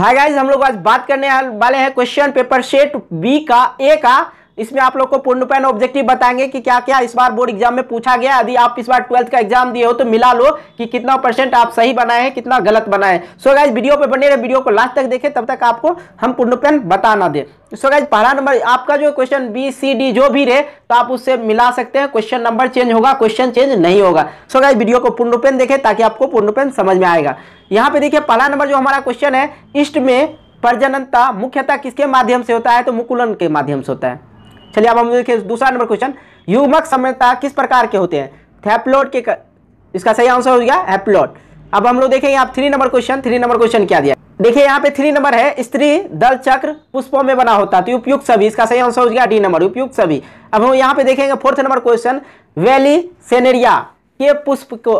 hi guys हम लोग आज बात करने वाले हैं क्वेश्चन पेपर सेट बी का ए का इसमें आप लोग को पूर्णपेन ऑब्जेक्टिव बताएंगे कि क्या क्या इस बार बोर्ड एग्जाम में पूछा गया यदि आप इस बार ट्वेल्थ का एग्जाम दिए हो तो मिला लो कि कितना परसेंट आप सही बनाए हैं कितना गलत बनाए सो गाइज वीडियो पे बने रहे वीडियो को लास्ट तक देखें तब तक आपको हम पूर्णपेन बताना दे दें सो गाइज पहला नंबर आपका जो क्वेश्चन बी सी डी जो भी रहे तो आप उससे मिला सकते हैं क्वेश्चन नंबर चेंज होगा क्वेश्चन चेंज नहीं होगा सो गाइज वीडियो को पूर्णपेन देखें ताकि आपको पूर्णपेन समझ में आएगा यहाँ पे देखिए पहला नंबर जो हमारा क्वेश्चन है ईस्ट में प्रजननता मुख्यतः किसके माध्यम से होता है तो मुकुलन के माध्यम से होता है चलिए अब हम देखिए दूसरा नंबर क्वेश्चन युग्मक समता किस प्रकार के होते हैं थैप्लोट के कर... इसका सही आंसर हो गया हैप्लोट अब हम लोग देखें यहाँ three number question three number question क्या दिया देखिए यहाँ पे थ्री नंबर है स्त्री दल चक्र पुष्पों में बना होता है तो उपयुक्त सभी इसका सही आंसर हो गया डी नंबर उपयुक्त सभी अब हम यहाँ पे देखेंगे fourth number question Vallisneria के पुष्प को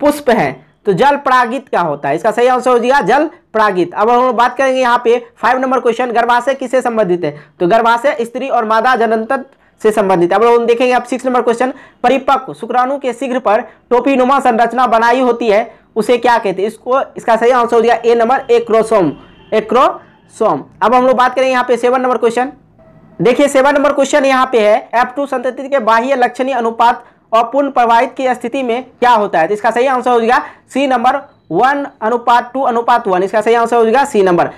पुष्प है तो जल प्रागित क्या होता है इसका सही आंसर हो जाएगा जल प्रागित अब हम बात करेंगे यहाँ पे फाइव नंबर क्वेश्चन गर्भाशय किससे संबंधित है तो गर्भाशय स्त्री और मादा जनंत से संबंधित अब हम देखेंगे आप सिक्स नंबर क्वेश्चन परिपक्व शुक्राणु के शीघ्र पर टोपी संरचना बनाई होती है उसे क्या कहते हैं इसको इसका सही आंसर हो जाएगा ए नंबर एक्रोसोम एक्रोसोम अब हम लोग बात करेंगे यहाँ पे सेवन नंबर क्वेश्चन देखिए सेवन नंबर क्वेश्चन यहाँ पे है एफ टू संतति के बाह्य लक्षणीय अनुपात और पूर्ण प्रभावित की स्थिति में क्या होता है तो इसका सही आंसर हो जाएगा सी नंबर वन अनुपात टू अनुपात वन इसका सही आंसर हो जाएगा सी नंबर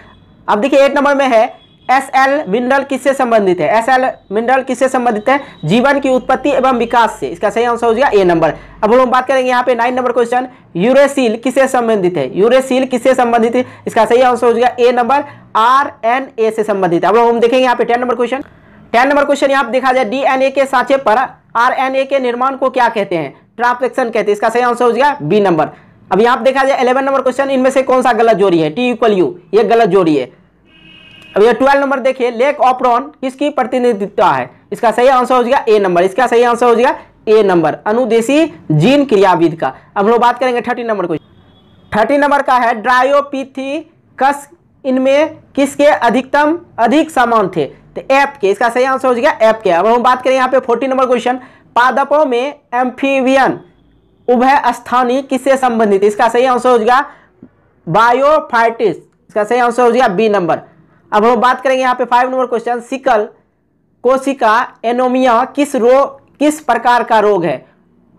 अब देखिए एट नंबर में है एस एल मिनरल किससे संबंधित है एस एल मिनरल किससे संबंधित है जीवन की उत्पत्ति एवं विकास से इसका सही आंसर हो जाएगा ए नंबर अब हम बात करेंगे यहाँ पे नाइन नंबर क्वेश्चन यूरेसिल किससे संबंधित है यूरेसिल किससे संबंधित है इसका सही आंसर हो जाएगा A number R N A से संबंधित है अब हम देखेंगे यहाँ पे ten number question ten number question यहाँ पे देखा जाए डी एन ए के साचे पर आरएनए के निर्माण को क्या कहते हैं ट्रांसफेक्शन कहते हैं इसका सही आंसर हो जाएगा बी नंबर अब यहां पर देखा जाए इलेवन नंबर क्वेश्चन इनमें से कौन सा गलत जोड़ी है टी इक्वल यू ये गलत जोड़ी है अब यह ट्वेल्व नंबर देखिए लेक ऑपरॉन किसकी प्रतिनिधित्व है इसका सही आंसर हो जाएगा ए नंबर इसका सही आंसर हो जाएगा ए नंबर अनुदेशी जीन क्रियाविद का अब लोग बात करेंगे thirteen number question thirteen number का है कस इनमें किसके अधिकतम अधिक समान थे तो एफ के इसका सही आंसर हो जाएगा एफ के अब हम बात करें यहाँ पे फोर्टी नंबर क्वेश्चन पादपों में एम्फीवियन उभय स्थानी किससे संबंधित इसका सही आंसर हो जाएगा बायोफाइटिस इसका सही आंसर हो जाएगा बी नंबर अब हम बात करेंगे यहाँ पे फाइव नंबर क्वेश्चन सिकल कोशिका एनोमिया किस रोग किस प्रकार का रोग है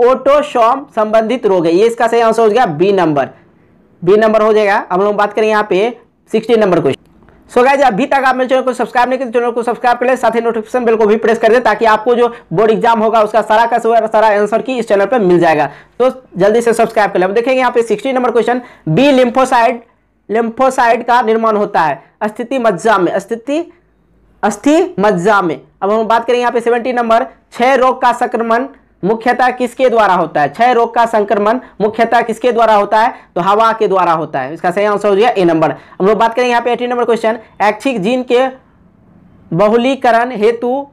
ओटोसोम संबंधित रोग है ये इसका सही आंसर हो जाएगा बी नंबर बी नंबर हो जाएगा अब हम बात करें यहाँ पे sixteen number question so guys अभी तक आप मेरे चैनल को सब्सक्राइब नहीं किया तो चैनल को सब्सक्राइब कर ले साथ ही नोटिफिकेशन बिल को भी प्रेस कर दे ताकि आपको जो बोर्ड एग्जाम होगा उसका सारा का सारा आंसर की इस चैनल पर मिल जाएगा तो जल्दी से सब्सक्राइब कर ले अब देखेंगे यहाँ पे sixty number question B lymphocyte lymphocyte का निर्माण होता है अस्थिति मज्जा में अस्थिति अस्थि मज्जा में अब हम बात करें यहाँ पे सेवेंटी नंबर छह रोग का संक्रमण मुख्यतः किसके द्वारा होता है क्षय रोग का संक्रमण मुख्यतः किसके द्वारा होता है तो हवा के द्वारा होता है इसका सही आंसर हो गया ए नंबर हम लोग बात करें यहाँ पे एटी नंबर क्वेश्चन ऐच्छिक जीन के बहुलीकरण हेतु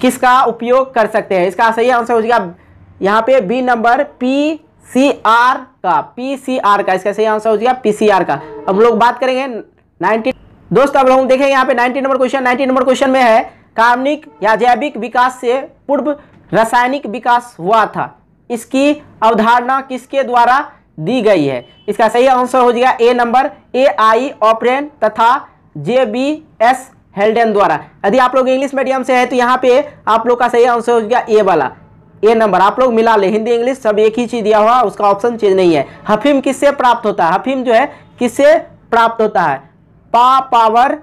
किसका उपयोग कर सकते हैं इसका सही आंसर हो जाएगा यहाँ पे B number P C R का पी सी आर का इसका सही आंसर हो जाएगा पी सी आर का हम लोग बात करेंगे नाइनटीन दोस्तों अब लोग देखेंगे यहाँ पे nineteen number question nineteen number question में है कार्मिक या जैविक विकास से पूर्व रासायनिक विकास हुआ था इसकी अवधारणा किसके द्वारा दी गई है इसका सही आंसर हो जाएगा A number A I operon तथा जे बी एस हेल्डन द्वारा यदि आप लोग इंग्लिश मीडियम से है तो यहाँ पे आप लोग का सही आंसर हो जाएगा ए वाला ए नंबर आप लोग मिला ले हिंदी इंग्लिश सब एक ही चीज दिया हुआ उसका ऑप्शन चेंज नहीं है हफीम किससे प्राप्त होता है हफीम जो है किससे प्राप्त होता है पा पावर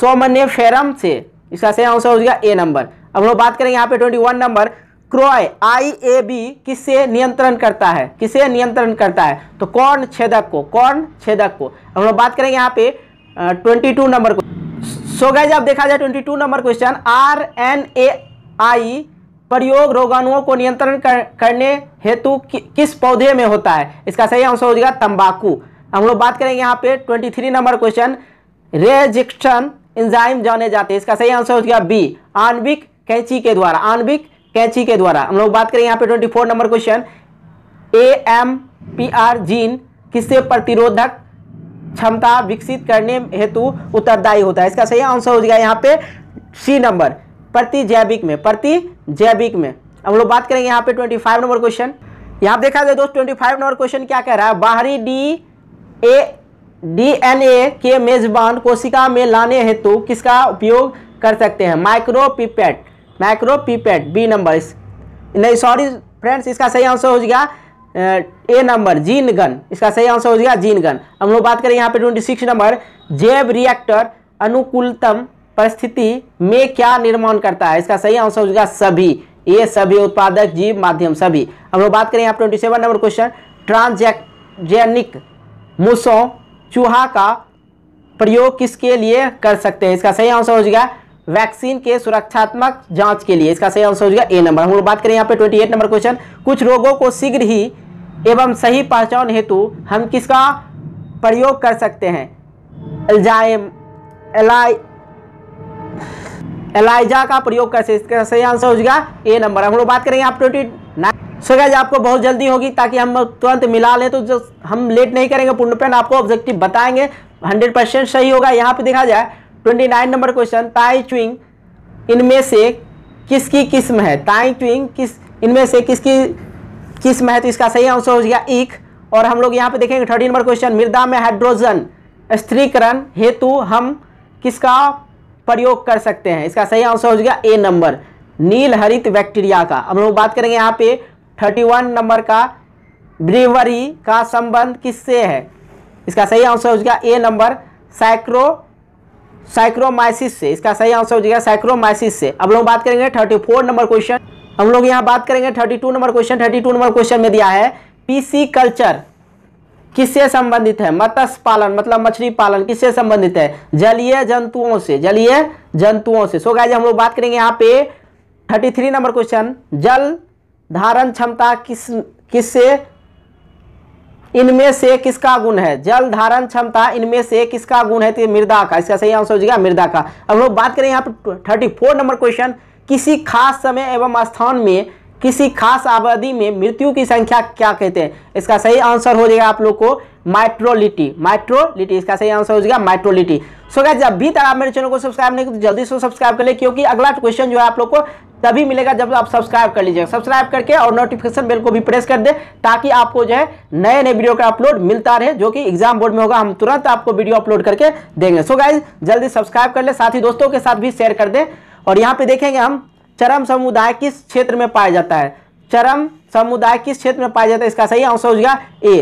सोमने फेरम से इसका सही आंसर हो जाएगा ए नंबर अब हम लोग बात करें यहाँ पे twenty one number cry I A B किसे नियंत्रण करता है किसे नियंत्रण करता है तो कौन छेदक को कौन छेदक को अब हम लोग बात करेंगे यहाँ पे ट्वेंटी टू नंबर को सो गए जब देखा जाए twenty two number question R N A I प्रयोग रोगाणुओं को नियंत्रण कर, करने हेतु कि, किस पौधे में होता है इसका सही आंसर हो जाएगा तंबाकू हम लोग बात करेंगे यहाँ पे twenty three number question restriction enzyme जाने जाते हैं इसका सही आंसर हो जाएगा बी आणविक कैची के द्वारा आणविक कैची के द्वारा हम लोग बात करें यहाँ पे twenty four number question A M P R gene किससे प्रतिरोधक क्षमता विकसित करने हेतु उत्तरदायी होता है इसका सही आंसर हो जाएगा यहाँ पे सी नंबर प्रति जैविक में प्रति जैविक में हम लोग बात करेंगे यहाँ पे ट्वेंटी फाइव नंबर क्वेश्चन यहाँ देखा जाए दोस्त ट्वेंटी फाइव नंबर क्वेश्चन क्या कह रहा है बाहरी D A D N A के मेजबान कोशिका में लाने हेतु किसका उपयोग कर सकते हैं माइक्रोपिपेट माइक्रोपीपेट बी नंबर इस नहीं सॉरी फ्रेंड्स इसका सही आंसर हो जाएगा ए नंबर जीन गन इसका सही आंसर हो गया जीन गन हम लोग बात करें यहाँ पे ट्वेंटी सिक्स नंबर जैव रिएक्टर अनुकूलतम परिस्थिति में क्या निर्माण करता है इसका सही आंसर हो जाएगा सभी ये सभी उत्पादक जीव माध्यम सभी हम लोग बात करें यहाँ twenty seven number question transgenic मूसों चूहा का प्रयोग किसके लिए कर सकते हैं इसका सही आंसर हो जाएगा वैक्सीन के सुरक्षात्मक जांच के लिए इसका सही आंसर हो जाएगा ए नंबर हम लोग बात करें यहाँ पे 28 नंबर क्वेश्चन कुछ रोगों को शीघ्र ही एवं सही पहचान हेतु हम किसका प्रयोग कर सकते हैं एल्जाइम एलाई एलाइजा का प्रयोग कर सकते इसका सही आंसर हो जाएगा ए नंबर हम लोग बात करेंगे आप ट्वेंटी सो गैज आपको बहुत जल्दी होगी ताकि हम तुरंत मिला लें तो जो हम लेट नहीं करेंगे पूर्णपेन आपको ऑब्जेक्टिव बताएंगे 100 परसेंट सही होगा यहाँ पे देखा जाए twenty nine number question Taichung इनमें से किसकी किस्म है ताई चुइंग किस इनमें से किसकी किस्म है तो इसका सही आंसर हो गया ईख और हम लोग यहाँ पे देखेंगे थर्टी नंबर क्वेश्चन मृदा में हाइड्रोजन स्त्रीकरण हेतु हम किसका प्रयोग कर सकते हैं इसका सही आंसर हो जाएगा ए नंबर नील हरित बैक्टीरिया का हम लोग बात करेंगे यहाँ पे थर्टी वन नंबर का ब्रीवरी का संबंध किससे है इसका सही आंसर हो जाएगा ए नंबर साइक्रो साइक्रोमाइसिस से इसका सही आंसर हो जाएगा साइक्रोमाइसिस से अब लोग बात करेंगे थर्टी फोर नंबर क्वेश्चन हम लोग यहाँ बात करेंगे thirty two number question thirty two number question में दिया है पीसी कल्चर किससे संबंधित है मत्स्य पालन मतलब मछली पालन किससे संबंधित है जलीय जंतुओं से जलीय जंतुओं से सो गाय हम लोग बात करेंगे यहाँ पे थर्टी थ्री नंबर क्वेश्चन जल धारण क्षमता किस किससे इनमें से किसका गुण है जल धारण क्षमता इनमें से किसका गुण है तो मृदा का इसका सही आंसर हो जाएगा मृदा का अब लोग बात करें यहाँ पर थर्टी फोर नंबर क्वेश्चन किसी खास समय एवं स्थान में किसी खास आबादी में मृत्यु की संख्या क्या कहते हैं इसका सही आंसर हो जाएगा आप लोग को माइट्रोलिटी माइट्रोलिटी इसका सही आंसर हो जाएगा माइट्रोलिटी सो क्या जब भी तक आप मेरे चैनल को सब्सक्राइब नहीं तो जल्दी से सब्सक्राइब कर ले क्योंकि अगला क्वेश्चन जो है आप लोग को तभी मिलेगा जब आप सब्सक्राइब कर लीजिएगा सब्सक्राइब करके और नोटिफिकेशन बेल को भी प्रेस कर दे ताकि आपको जो है नए नए वीडियो का अपलोड मिलता रहे जो कि एग्जाम बोर्ड में होगा हम तुरंत आपको वीडियो अपलोड करके देंगे सो गाइज जल्दी सब्सक्राइब कर ले साथ ही दोस्तों के साथ भी शेयर कर दे और यहाँ पे देखेंगे हम चरम समुदाय किस क्षेत्र में पाया जाता है चरम समुदाय किस क्षेत्र में पाया जाता है इसका सही आंसर हो गया ए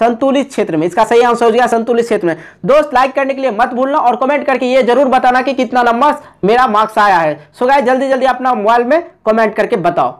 संतुलित क्षेत्र में इसका सही आंसर हो जाएगा संतुलित क्षेत्र में दोस्त लाइक करने के लिए मत भूलना और कमेंट करके ये जरूर बताना कि कितना नंबर मेरा मार्क्स आया है सो गाय जल्दी जल्दी अपना मोबाइल में कमेंट करके बताओ